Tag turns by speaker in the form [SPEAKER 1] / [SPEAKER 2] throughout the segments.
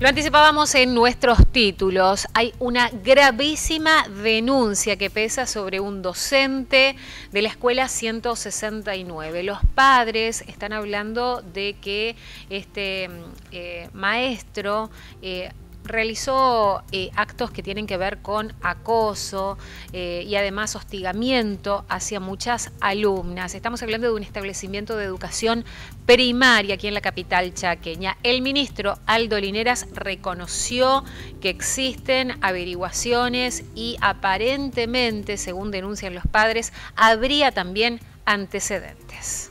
[SPEAKER 1] Lo anticipábamos en nuestros títulos. Hay una gravísima denuncia que pesa sobre un docente de la escuela 169. Los padres están hablando de que este mm, eh, maestro... Eh, realizó eh, actos que tienen que ver con acoso eh, y además hostigamiento hacia muchas alumnas. Estamos hablando de un establecimiento de educación primaria aquí en la capital chaqueña. El ministro Aldo Lineras reconoció que existen averiguaciones y aparentemente, según denuncian los padres, habría también antecedentes.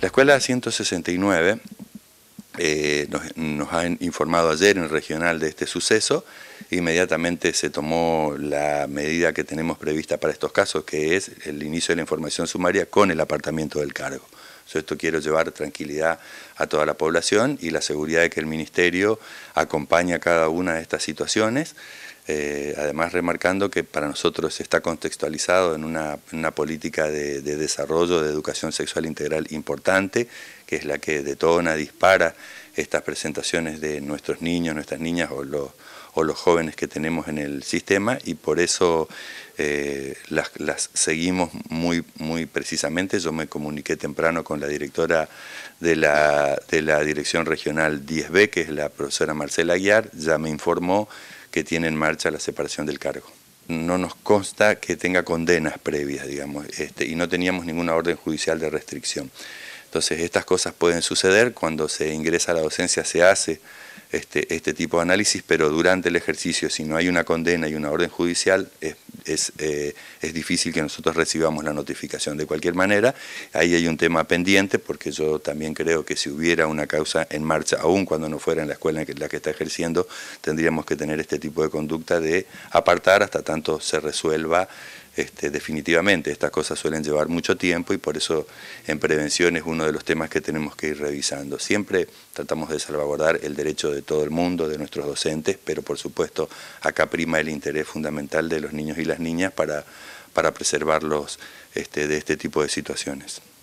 [SPEAKER 2] La escuela 169 eh, nos, han informado ayer en regional de este suceso, inmediatamente se tomó la medida que tenemos prevista para estos casos, que es el inicio de la información sumaria con el apartamiento del cargo. esto quiero llevar tranquilidad a toda la población y la seguridad de que el Ministerio acompaña cada una de estas situaciones. Eh, además, remarcando que para nosotros está contextualizado en una, política de, desarrollo de educación sexual integral importante, que es la que detona, dispara estas presentaciones de nuestros niños, nuestras niñas o los, jóvenes que tenemos en el sistema y por eso eh, las, seguimos muy, muy precisamente. Yo me comuniqué temprano con la directora de la, de la Dirección Regional 10B, que es la profesora Marcela Aguiar, ya me informó que tiene en marcha la separación del cargo. No nos consta que tenga condenas previas, digamos, este, y no teníamos ninguna orden judicial de restricción. Entonces, estas cosas pueden suceder cuando se ingresa a la docencia, se hace este, este tipo de análisis, pero durante el ejercicio, si no hay una condena y una orden judicial, es es, eh, es difícil que nosotros recibamos la notificación. De cualquier manera, ahí hay un tema pendiente porque yo también creo que si hubiera una causa en marcha, aún cuando no fuera en la escuela en la que está ejerciendo, tendríamos que tener este tipo de conducta de apartar hasta tanto se resuelva este, definitivamente estas cosas suelen llevar mucho tiempo y por eso en prevención es uno de los temas que tenemos que ir revisando. Siempre tratamos de salvaguardar el derecho de todo el mundo, de nuestros docentes, pero por supuesto acá prima el interés fundamental de los niños y las niñas para, preservarlos este, de este tipo de situaciones.